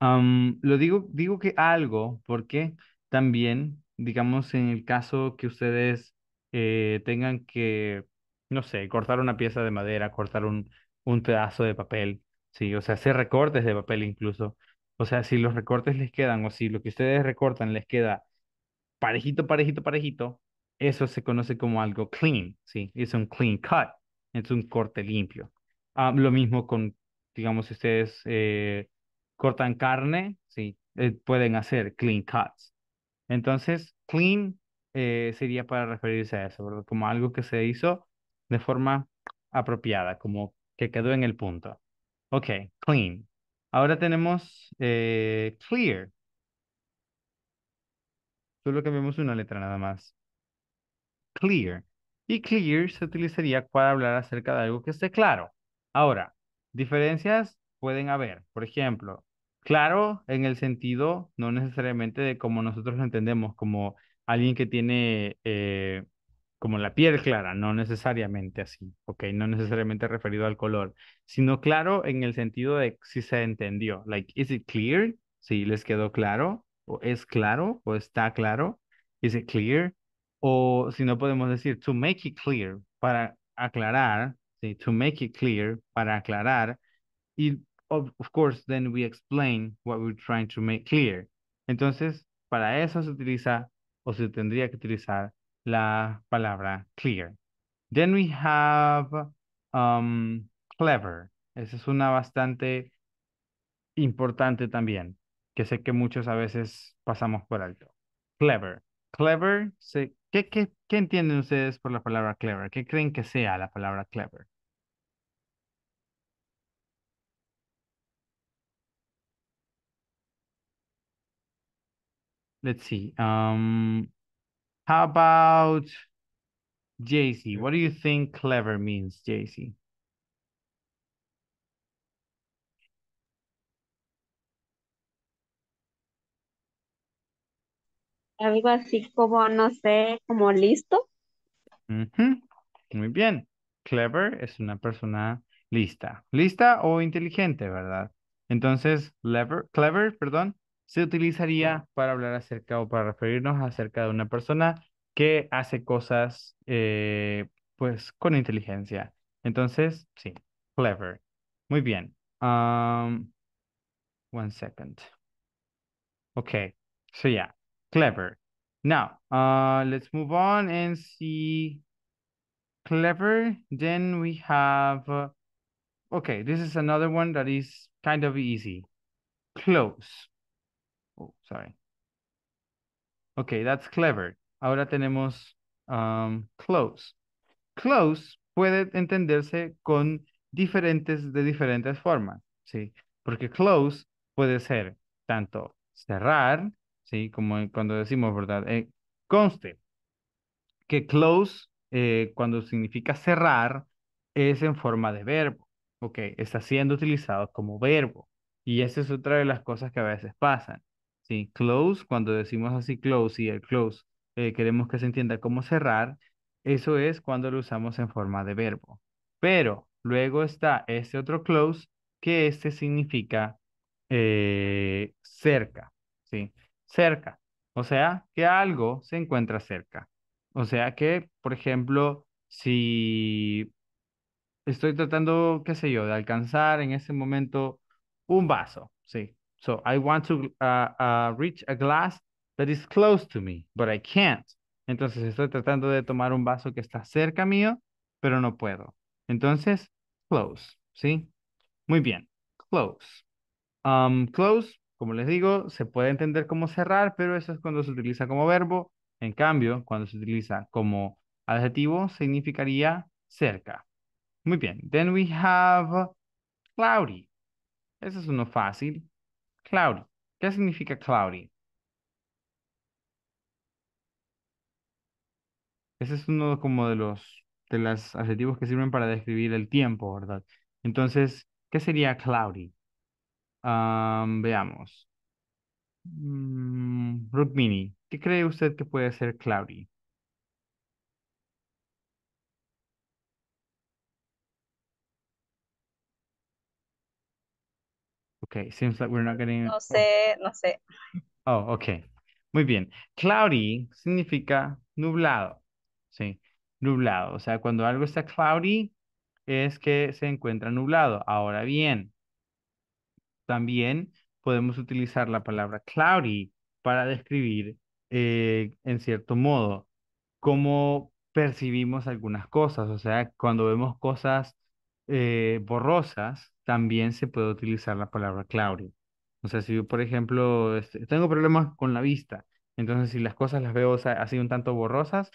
lo digo, digo que algo porque también digamos, en el caso que ustedes eh, tengan que, no sé, cortar una pieza de madera, cortar un, un pedazo de papel, ¿sí? O sea, hacer recortes de papel incluso. O sea, si los recortes les quedan o si lo que ustedes recortan les queda parejito, parejito, parejito, eso se conoce como algo clean, ¿sí? Es un clean cut, es un corte limpio. Ah, lo mismo con, digamos, si ustedes eh, cortan carne, ¿sí? Eh, pueden hacer clean cuts. Entonces, clean eh, sería para referirse a eso, ¿verdad? Como algo que se hizo de forma apropiada, como que quedó en el punto. Ok, clean. Ahora tenemos eh, clear. Solo cambiamos una letra nada más. Clear. Y clear se utilizaría para hablar acerca de algo que esté claro. Ahora, diferencias pueden haber. Por ejemplo, Claro, en el sentido no necesariamente de como nosotros lo entendemos, como alguien que tiene eh, como la piel clara, no necesariamente así, ¿ok? No necesariamente referido al color, sino claro en el sentido de si se entendió, like, is it clear? Si les quedó claro, o es claro, o está claro, is it clear? O si no podemos decir, to make it clear, para aclarar, ¿sí? to make it clear, para aclarar, y of, course, then we explain what we're trying to make clear. Entonces, para eso se utiliza o se tendría que utilizar la palabra clear. Then we have um, clever. Esa es una bastante importante también, que sé que muchos a veces pasamos por alto. Clever. Clever, ¿qué, qué, qué entienden ustedes por la palabra clever? ¿Qué creen que sea la palabra clever? Let's see. Um, how about JC? What do you think clever means, JC? Algo así como, no sé, como listo. Muy bien. Clever es una persona lista. Lista o inteligente, ¿verdad? Entonces, clever, clever, perdón, se utilizaría para hablar acerca o para referirnos acerca de una persona que hace cosas eh, pues con inteligencia. Entonces, sí, clever. Muy bien. Um, one second. Okay, so yeah, clever. Now, uh, let's move on and see clever. Then we have, uh, okay, this is another one that is kind of easy. Close. Oh, sorry. Okay, that's clever. Ahora tenemos um, close. Close puede entenderse con diferentes, de diferentes formas, ¿sí? Porque close puede ser tanto cerrar, ¿sí? Como cuando decimos, ¿verdad? Eh, conste que close, eh, cuando significa cerrar, es en forma de verbo, ¿ok? Está siendo utilizado como verbo. Y esa es otra de las cosas que a veces pasan. ¿sí? Close, cuando decimos así close y el close eh, queremos que se entienda como cerrar, eso es cuando lo usamos en forma de verbo. Pero luego está este otro close, que este significa eh, cerca, ¿sí? Cerca. O sea, que algo se encuentra cerca. O sea que, por ejemplo, si estoy tratando, qué sé yo, de alcanzar en ese momento un vaso, sí. So I want to uh, uh, reach a glass that is close to me, but I can't. Entonces estoy tratando de tomar un vaso que está cerca mío, pero no puedo. Entonces, close, ¿sí? Muy bien, close. Um, close, como les digo, se puede entender como cerrar, pero eso es cuando se utiliza como verbo. En cambio, cuando se utiliza como adjetivo, significaría cerca. Muy bien, then we have cloudy. Eso es uno fácil. Cloudy. ¿Qué significa cloudy? Ese es uno como de los de los adjetivos que sirven para describir el tiempo, ¿verdad? Entonces, ¿qué sería cloudy? veamos. Mm, Ruth Mini, ¿qué cree usted que puede ser cloudy? Okay, seems like we're not getting... No sé, no sé. Oh, ok. Muy bien. Cloudy significa nublado. Sí, nublado. O sea, cuando algo está cloudy es que se encuentra nublado. Ahora bien, también podemos utilizar la palabra cloudy para describir eh, en cierto modo cómo percibimos algunas cosas. O sea, cuando vemos cosas eh, borrosas, también se puede utilizar la palabra cloudy. O sea, si yo, por ejemplo, este, tengo problemas con la vista, entonces si las cosas las veo así un tanto borrosas,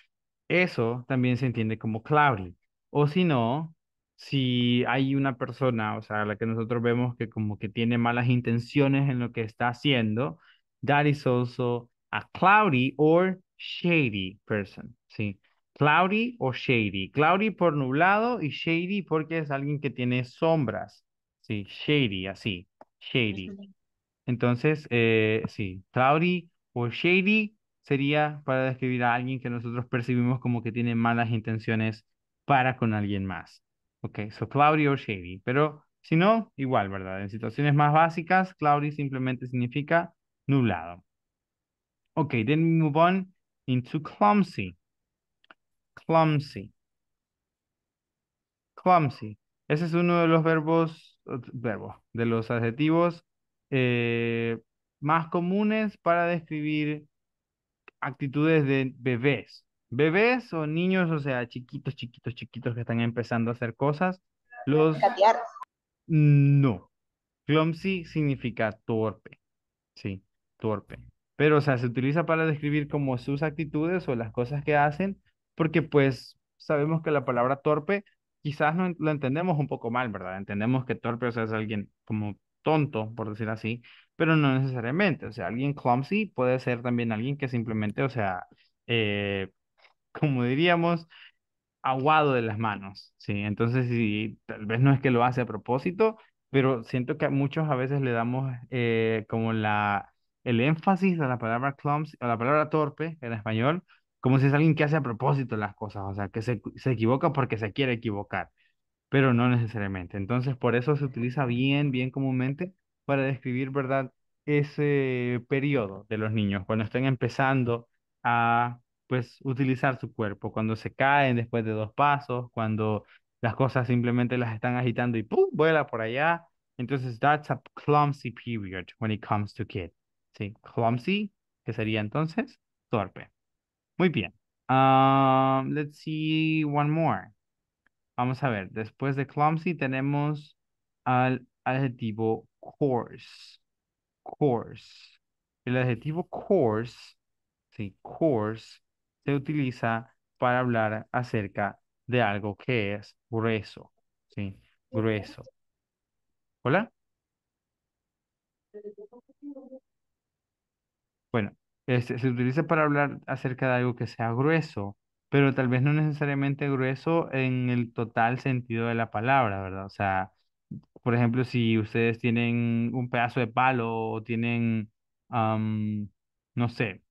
eso también se entiende como cloudy. O si no, si hay una persona, o sea, la que nosotros vemos que como que tiene malas intenciones en lo que está haciendo, that is also a cloudy or shady person, ¿sí? Cloudy o shady. Cloudy por nublado y shady porque es alguien que tiene sombras. Sí, shady, así. Shady. Entonces, eh, sí, cloudy o shady sería para describir a alguien que nosotros percibimos como que tiene malas intenciones para con alguien más. Ok, so cloudy o shady. Pero si no, igual, ¿verdad? En situaciones más básicas, cloudy simplemente significa nublado. Ok, then we move on into clumsy. Clumsy. Clumsy. Ese es uno de los verbos verbo, de los adjetivos eh, más comunes para describir actitudes de bebés. Bebés o niños, o sea, chiquitos, chiquitos, chiquitos que están empezando a hacer cosas. No. Clumsy significa torpe. Sí, torpe. Pero, o sea, se utiliza para describir como sus actitudes o las cosas que hacen, porque pues sabemos que la palabra torpe quizás no lo entendemos un poco mal, ¿verdad? Entendemos que torpe es alguien como tonto, por decir así, pero no necesariamente. O sea, alguien clumsy puede ser también alguien que simplemente, o sea, eh, como diríamos, aguado de las manos, ¿sí? Entonces, sí, tal vez no es que lo hace a propósito, pero siento que a muchos a veces le damos eh, como la, el énfasis a la palabra clumsy, a la palabra torpe en español, como si es alguien que hace a propósito las cosas, o sea, que se, equivoca porque se quiere equivocar, pero no necesariamente. Entonces, por eso se utiliza bien, bien comúnmente para describir, ¿verdad? Ese periodo de los niños, cuando están empezando a, pues, utilizar su cuerpo, cuando se caen después de dos pasos, cuando las cosas simplemente las están agitando y ¡pum! vuela por allá. Entonces, that's a clumsy period when it comes to kids. ¿Sí? Clumsy, que sería entonces torpe. Muy bien. Ah, let's see one more. Vamos a ver, después de clumsy tenemos al adjetivo coarse. Coarse. El adjetivo coarse, sí, coarse, se utiliza para hablar acerca de algo que es grueso, sí, grueso. ¿Hola? Bueno, este, se utiliza para hablar acerca de algo que sea grueso, pero tal vez no necesariamente grueso en el total sentido de la palabra, ¿verdad? O sea, por ejemplo, si ustedes tienen un pedazo de palo o tienen, no sé,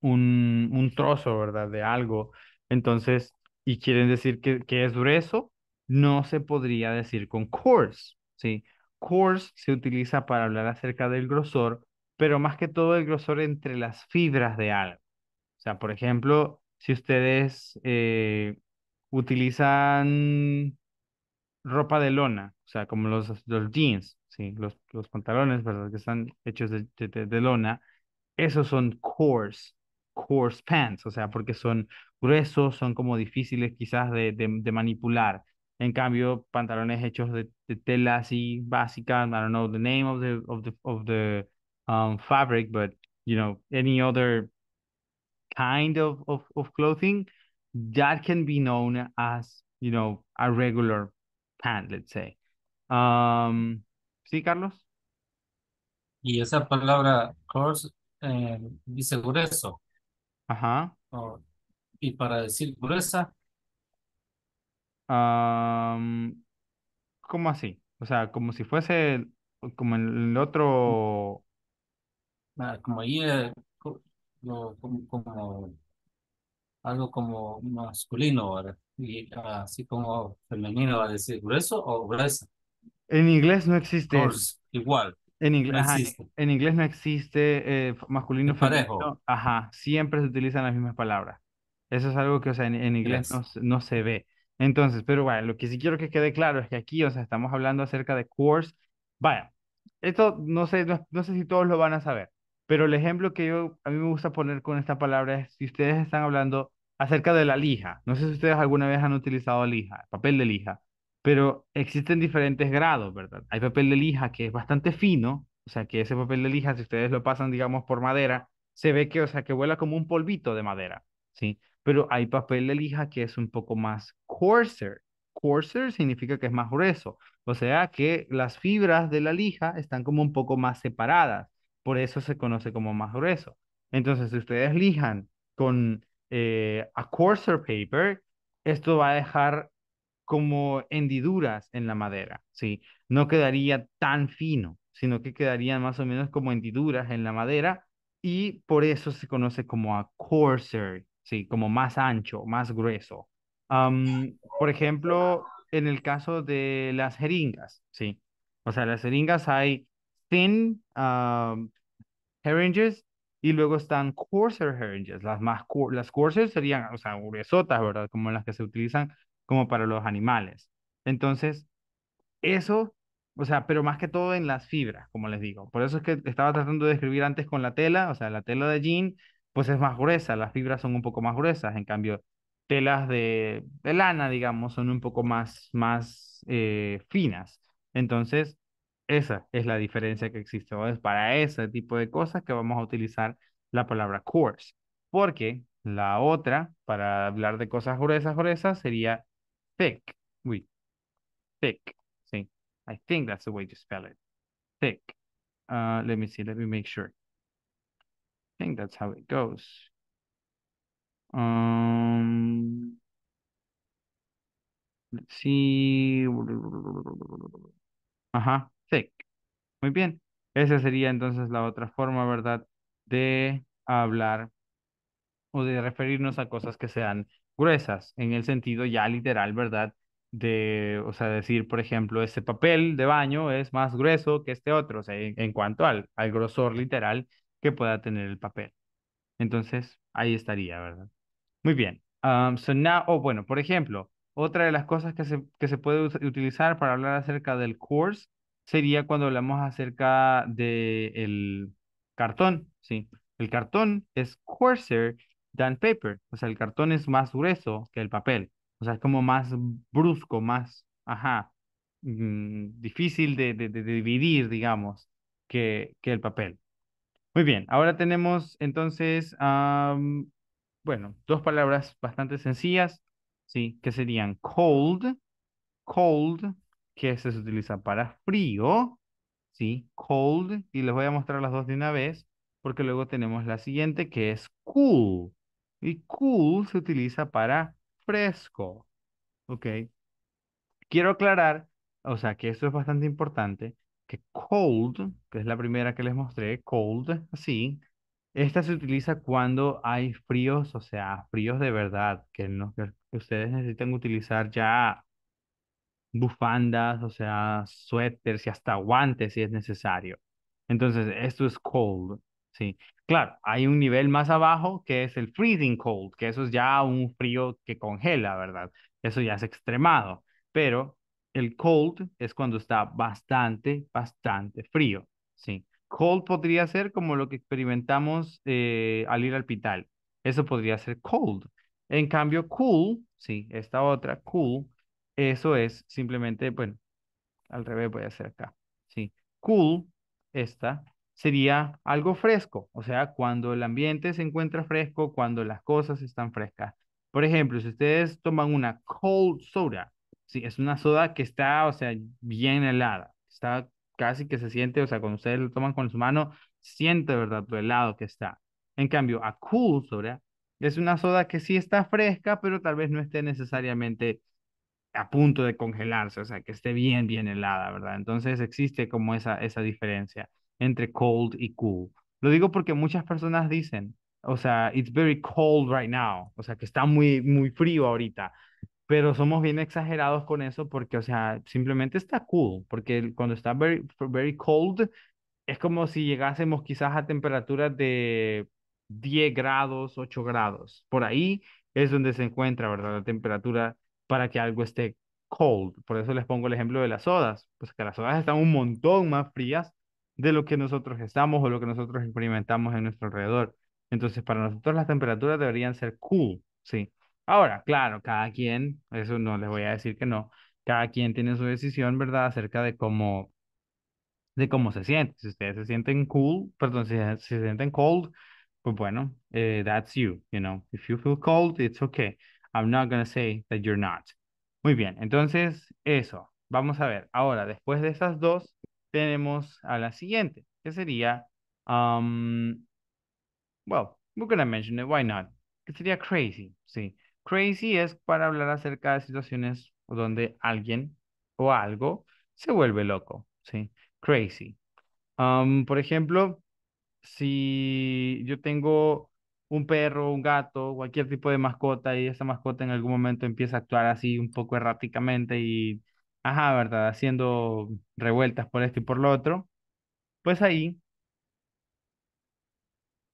un, trozo, ¿verdad? De algo, entonces, y quieren decir que, que es grueso, no se podría decir con coarse, ¿sí? Coarse se utiliza para hablar acerca del grosor, pero más que todo el grosor entre las fibras de algo. O sea, por ejemplo, si ustedes eh, utilizan ropa de lona, o sea, como los, los jeans, ¿sí? los, los pantalones, ¿verdad? Que están hechos de, lona, esos son coarse, coarse pants, o sea, porque son gruesos, son como difíciles quizás de, manipular. En cambio, pantalones hechos de, de, tela así básica, I don't know the name of the, of the um, fabric, but you know any other kind of, of clothing that can be known as you know a regular pant, let's say. Um, sí, Carlos. Y esa palabra course eh, dice grueso. Ajá. y para decir gruesa. Um, ¿Cómo así? O sea, como si fuese como el otro como allí, eh, como, algo como masculino, Y así como femenino, va a decir grueso o gruesa. En inglés no existe. igual. En inglés, no en inglés no existe eh, masculino parejo. ajá, siempre se utilizan las mismas palabras. Eso es algo que, o sea, en, inglés no, no, se ve. Entonces, pero bueno, lo que sí quiero que quede claro es que aquí, o sea, estamos hablando acerca de course. Vaya, esto no sé, no sé si todos lo van a saber, pero el ejemplo que yo a mí me gusta poner con esta palabra es si ustedes están hablando acerca de la lija. No sé si ustedes alguna vez han utilizado lija, papel de lija, pero existen diferentes grados, ¿verdad? Hay papel de lija que es bastante fino, o sea, que ese papel de lija, si ustedes lo pasan, digamos, por madera, se ve que, o sea, que vuela como un polvito de madera, ¿sí? Pero hay papel de lija que es un poco más coarser. Coarser significa que es más grueso, o sea, que las fibras de la lija están como un poco más separadas. Por eso se conoce como más grueso. Entonces, si ustedes lijan con eh, a coarser paper, esto va a dejar como hendiduras en la madera, ¿sí? No quedaría tan fino, sino que quedarían más o menos como hendiduras en la madera y por eso se conoce como a coarser, ¿sí? Como más ancho, más grueso. por ejemplo, en el caso de las jeringas, ¿sí? O sea, las jeringas hay thin um, herringes y luego están coarser herringes. Las más las coarser serían, o sea, gruesotas, ¿verdad? Como las que se utilizan como para los animales. Entonces, eso, o sea, pero más que todo en las fibras, como les digo. Por eso es que estaba tratando de describir antes con la tela, o sea, la tela de jean, pues es más gruesa, las fibras son un poco más gruesas, en cambio, telas de, de lana, digamos, son un poco más, más eh, finas. Entonces, esa es la diferencia que existe. Es para ese tipo de cosas que vamos a utilizar la palabra course. Porque la otra, para hablar de cosas gruesas, gruesas, sería thick. Uy, thick. Sí. I think that's the way to spell it. Thick. Ah, let me see. Let me make sure. I think that's how it goes. Um, let's see. Ajá thick. Muy bien. Esa sería entonces la otra forma, ¿verdad? De hablar o de referirnos a cosas que sean gruesas, en el sentido ya literal, ¿verdad? De, o sea, decir, por ejemplo, este papel de baño es más grueso que este otro, o sea, en, cuanto al, al grosor literal que pueda tener el papel. Entonces, ahí estaría, ¿verdad? Muy bien. Ah, so now, bueno, por ejemplo, otra de las cosas que se, que se puede utilizar para hablar acerca del course sería cuando hablamos acerca del el cartón, ¿sí? El cartón es coarser than paper, o sea, el cartón es más grueso que el papel, o sea, es como más brusco, más, ajá, mm, difícil de, dividir, digamos, que, que el papel. Muy bien, ahora tenemos entonces, bueno, dos palabras bastante sencillas, ¿sí? Que serían cold, cold, que se utiliza para frío, ¿sí? Cold, y les voy a mostrar las dos de una vez, porque luego tenemos la siguiente que es cool. Y cool se utiliza para fresco, ¿ok? Quiero aclarar, o sea, que esto es bastante importante, que cold, que es la primera que les mostré, cold, así, esta se utiliza cuando hay fríos, o sea, fríos de verdad, que, no, que ustedes necesitan utilizar ya bufandas, o sea, suéteres y hasta guantes si es necesario. Entonces, esto es cold, ¿sí? Claro, hay un nivel más abajo que es el freezing cold, que eso es ya un frío que congela, ¿verdad? Eso ya es extremado, pero el cold es cuando está bastante, bastante frío, ¿sí? Cold podría ser como lo que experimentamos eh, al ir al pital. Eso podría ser cold. En cambio, cool, sí, esta otra, cool, eso es simplemente, bueno, al revés voy a hacer acá. Sí. Cool, esta, sería algo fresco, o sea, cuando el ambiente se encuentra fresco, cuando las cosas están frescas. Por ejemplo, si ustedes toman una cold soda, sí, es una soda que está, o sea, bien helada, está casi que se siente, o sea, cuando ustedes lo toman con su mano, siente, ¿verdad?, el helado que está. En cambio, a cool soda es una soda que sí está fresca, pero tal vez no esté necesariamente a punto de congelarse, o sea, que esté bien, bien helada, ¿verdad? Entonces existe como esa, esa diferencia entre cold y cool. Lo digo porque muchas personas dicen, o sea, it's very cold right now, o sea, que está muy, muy frío ahorita, pero somos bien exagerados con eso porque, o sea, simplemente está cool, porque cuando está very, very cold, es como si llegásemos quizás a temperaturas de 10 grados, 8 grados, por ahí es donde se encuentra, ¿verdad? La temperatura para que algo esté cold. Por eso les pongo el ejemplo de las sodas, pues que las sodas están un montón más frías de lo que nosotros estamos o lo que nosotros experimentamos en nuestro alrededor. Entonces, para nosotros las temperaturas deberían ser cool, ¿sí? Ahora, claro, cada quien, eso no les voy a decir que no, cada quien tiene su decisión, ¿verdad?, acerca de cómo de cómo se siente. Si ustedes se sienten cool, perdón, si, se sienten cold, pues bueno, eh, that's you, you know. If you feel cold, it's okay. I'm not gonna say that you're not. Muy bien, entonces eso. Vamos a ver. Ahora, después de esas dos, tenemos a la siguiente, que sería, um, well, we're gonna mention it, why not? Que sería crazy, sí. Crazy es para hablar acerca de situaciones donde alguien o algo se vuelve loco, sí. Crazy. Um, por ejemplo, si yo tengo un perro, un gato, cualquier tipo de mascota y esa mascota en algún momento empieza a actuar así un poco erráticamente y, ajá, ¿verdad? Haciendo revueltas por esto y por lo otro, pues ahí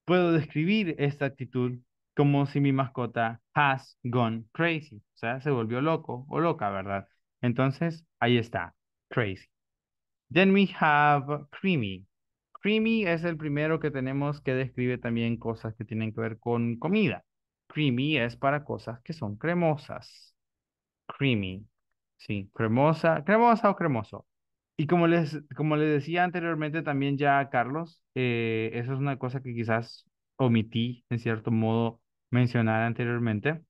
puedo describir esta actitud como si mi mascota has gone crazy, o sea, se volvió loco o loca, ¿verdad? Entonces, ahí está, crazy. Then we have creamy. Creamy es el primero que tenemos que describe también cosas que tienen que ver con comida. Creamy es para cosas que son cremosas. Creamy. Sí, cremosa, cremosa o cremoso. Y como les, como les decía anteriormente también ya Carlos, eh, eso es una cosa que quizás omití en cierto modo mencionar anteriormente,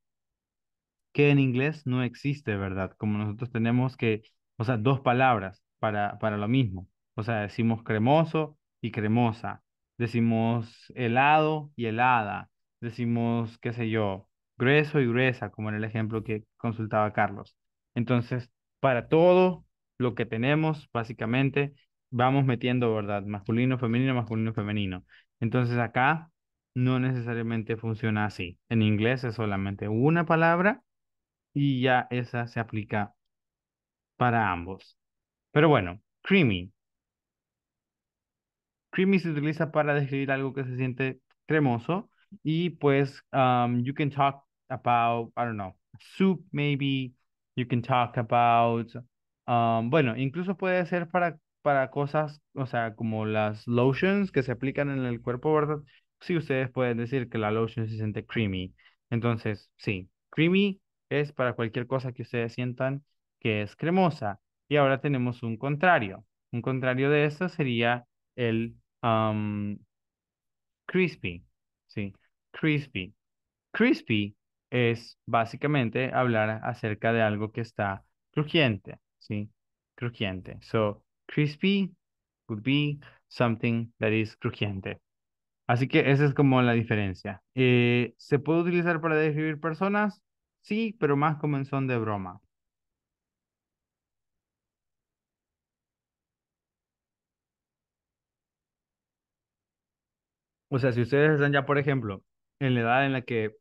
que en inglés no existe, ¿verdad? Como nosotros tenemos que, o sea, dos palabras para, para lo mismo. O sea, decimos cremoso y cremosa. Decimos helado y helada. Decimos, qué sé yo, grueso y gruesa, como en el ejemplo que consultaba Carlos. Entonces, para todo lo que tenemos, básicamente, vamos metiendo, ¿verdad? Masculino, femenino, masculino, femenino. Entonces, acá no necesariamente funciona así. En inglés es solamente una palabra y ya esa se aplica para ambos. Pero bueno, creamy creamy se utiliza para describir algo que se siente cremoso. Y pues, um, you can talk about, I don't know, soup maybe. You can talk about, um, bueno, incluso puede ser para, para cosas, o sea, como las lotions que se aplican en el cuerpo, ¿verdad? Sí, ustedes pueden decir que la lotion se siente creamy. Entonces, sí, creamy es para cualquier cosa que ustedes sientan que es cremosa. Y ahora tenemos un contrario. Un contrario de esto sería el crispy, ¿sí? Crispy. Crispy es básicamente hablar acerca de algo que está crujiente, ¿sí? Crujiente. So, crispy would be something that is crujiente. Así que esa es como la diferencia. Eh, ¿Se puede utilizar para describir personas? Sí, pero más como en son de broma. O sea, si ustedes están ya, por ejemplo, en la edad en la que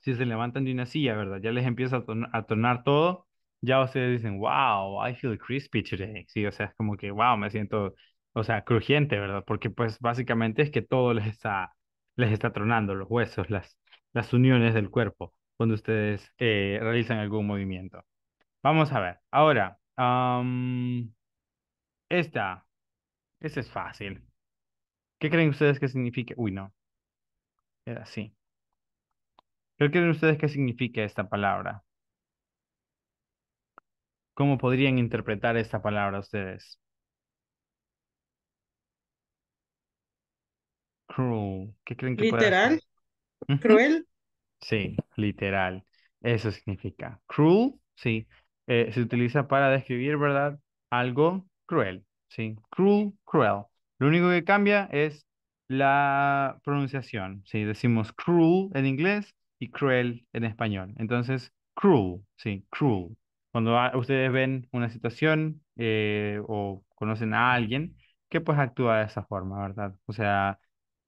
si se levantan de una silla, ¿verdad? Ya les empieza a, tronar todo, ya ustedes dicen, wow, I feel crispy today. Sí, o sea, es como que, wow, me siento, o sea, crujiente, ¿verdad? Porque pues básicamente es que todo les está, les está tronando, los huesos, las, las uniones del cuerpo, cuando ustedes eh, realizan algún movimiento. Vamos a ver, ahora, esta, esta es fácil. ¿Qué creen ustedes que significa? Uy, no. Era así. ¿Qué creen ustedes que significa esta palabra? ¿Cómo podrían interpretar esta palabra ustedes? Cruel. ¿Qué creen que ¿Literal? ¿Cruel? Sí, literal. Eso significa. Cruel, sí. Eh, se utiliza para describir, ¿verdad? Algo cruel, sí. Cruel, cruel. Lo único que cambia es la pronunciación. decimos cruel en inglés y cruel en español. Entonces, cruel, sí, cruel. Cuando ustedes ven una situación eh, o conocen a alguien que pues actúa de esa forma, ¿verdad? O sea,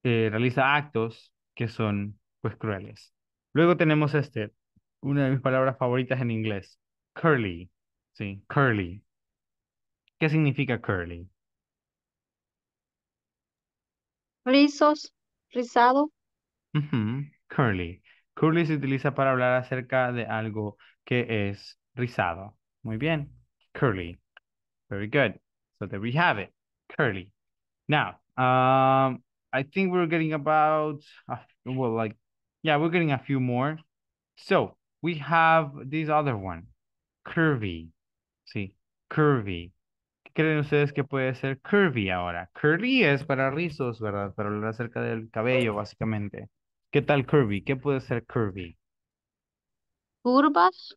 eh, realiza actos que son pues crueles. Luego tenemos este, una de mis palabras favoritas en inglés, curly, sí, curly. ¿Qué significa curly? Rizos, rizado. Uh -huh. Curly. Curly se utiliza para hablar acerca de algo que es rizado. Muy bien. Curly. Very good. So there we have it. Curly. Now, um, I think we're getting about, uh, well, like, yeah, we're getting a few more. So we have this other one, curvy. See, curvy. creen ustedes que puede ser curvy ahora? Curvy es para rizos, ¿verdad? Para hablar acerca del cabello, básicamente. ¿Qué tal curvy? ¿Qué puede ser curvy? Curvas.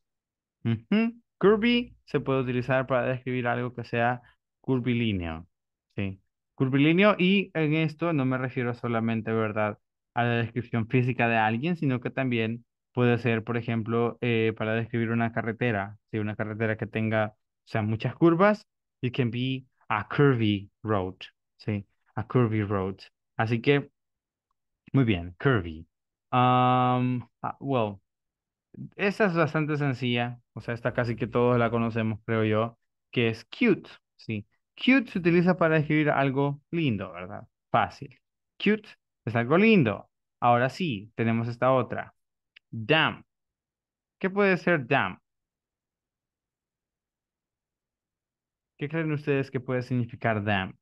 Curvy se puede utilizar para describir algo que sea curvilíneo. Sí. Curvilíneo y en esto no me refiero solamente, ¿verdad? A la descripción física de alguien, sino que también puede ser, por ejemplo, eh, para describir una carretera. Sí, una carretera que tenga, o sea, muchas curvas It can be a curvy road, ¿sí? A curvy road. Así que, muy bien, curvy. Um, well, esta es bastante sencilla, o sea, esta casi que todos la conocemos, creo yo, que es cute, ¿sí? Cute se utiliza para escribir algo lindo, ¿verdad? Fácil. Cute es algo lindo. Ahora sí, tenemos esta otra. Damn. ¿Qué puede ser damn? ¿Qué creen ustedes que puede significar damp?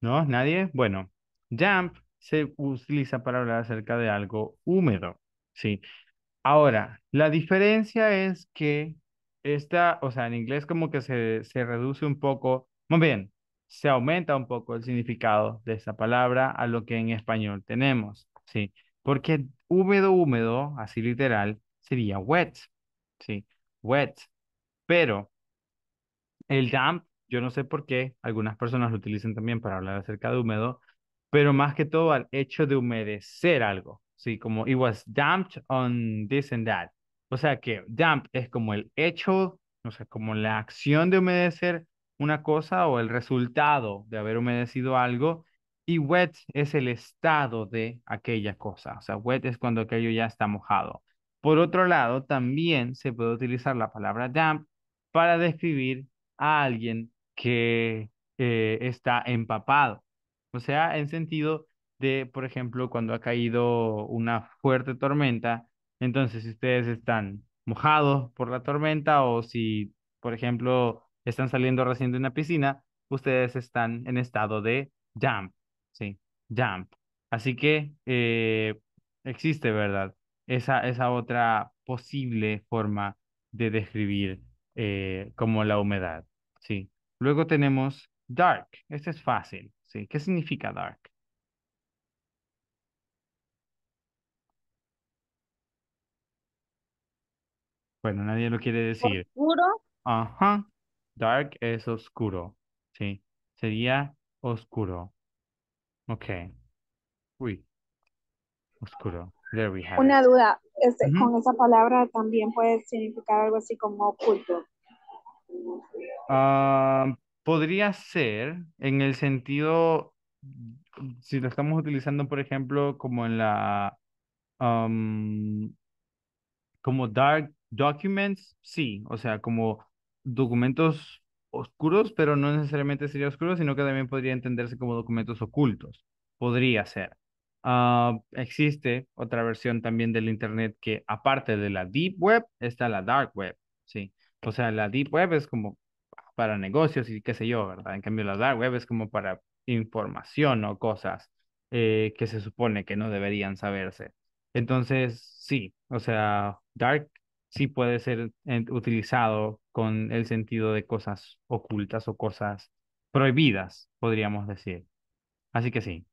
¿No? ¿Nadie? Bueno, damp se utiliza para hablar acerca de algo húmedo, ¿sí? Ahora, la diferencia es que esta, o sea, en inglés como que se, se reduce un poco, muy bien, se aumenta un poco el significado de esta palabra a lo que en español tenemos, ¿sí? sí porque húmedo, húmedo, así literal, sería wet, ¿sí? Wet. Pero el damp, yo no sé por qué, algunas personas lo utilizan también para hablar acerca de húmedo, pero más que todo al hecho de humedecer algo, ¿sí? Como it was damped on this and that. O sea que damp es como el hecho, o sea, como la acción de humedecer una cosa o el resultado de haber humedecido algo y wet es el estado de aquella cosa. O sea, wet es cuando aquello ya está mojado. Por otro lado, también se puede utilizar la palabra damp para describir a alguien que eh, está empapado. O sea, en sentido de, por ejemplo, cuando ha caído una fuerte tormenta, entonces si ustedes están mojados por la tormenta o si, por ejemplo, están saliendo recién de una piscina, ustedes están en estado de damp. Sí, Jump. Así que eh, existe, ¿verdad? Esa, esa otra posible forma de describir eh, como la humedad, ¿sí? Luego tenemos dark. Este es fácil, ¿sí? ¿Qué significa dark? Bueno, nadie lo quiere decir. Oscuro. Ajá. Dark es oscuro, ¿sí? Sería oscuro. Ok. Uy. Oscuro. There we have Una duda. Este, con esa palabra también puede significar algo así como oculto. Ah, podría ser en el sentido, si lo estamos utilizando, por ejemplo, como en la, como dark documents, sí, o sea, como documentos oscuros, pero no necesariamente sería oscuro, sino que también podría entenderse como documentos ocultos. Podría ser. Ah, existe otra versión también del Internet que aparte de la Deep Web está la Dark Web, ¿sí? O sea, la Deep Web es como para negocios y qué sé yo, ¿verdad? En cambio, la Dark Web es como para información o cosas eh, que se supone que no deberían saberse. Entonces, sí, o sea, Dark sí puede ser eh, utilizado con el sentido de cosas ocultas o cosas prohibidas, podríamos decir. Así que sí.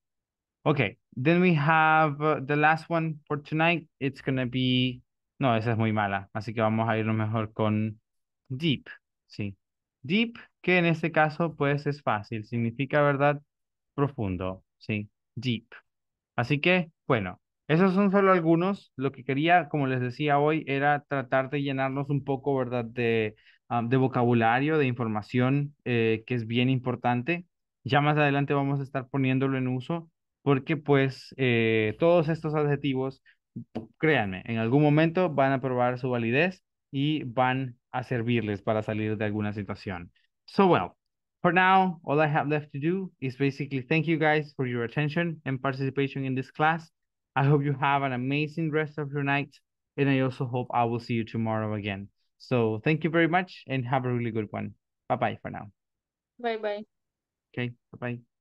Okay, then we have uh, the last one for tonight. It's gonna be... No, esa es muy mala, así que vamos a irnos mejor con deep, sí. Deep, que en este caso pues es fácil, significa, ¿verdad? Profundo, sí, deep. Así que, bueno, esos son solo algunos. Lo que quería, como les decía hoy, era tratar de llenarnos un poco, ¿verdad?, de, ah, vocabulario, de información eh, que es bien importante. Ya más adelante vamos a estar poniéndolo en uso porque pues eh, todos estos adjetivos, créanme, en algún momento van a probar su validez y van a servirles para salir de alguna situación. So well, for now, all I have left to do is basically thank you guys for your attention and participation in this class. I hope you have an amazing rest of your night. And I also hope I will see you tomorrow again. So thank you very much and have a really good one. Bye-bye for now. Bye-bye. Okay, bye-bye.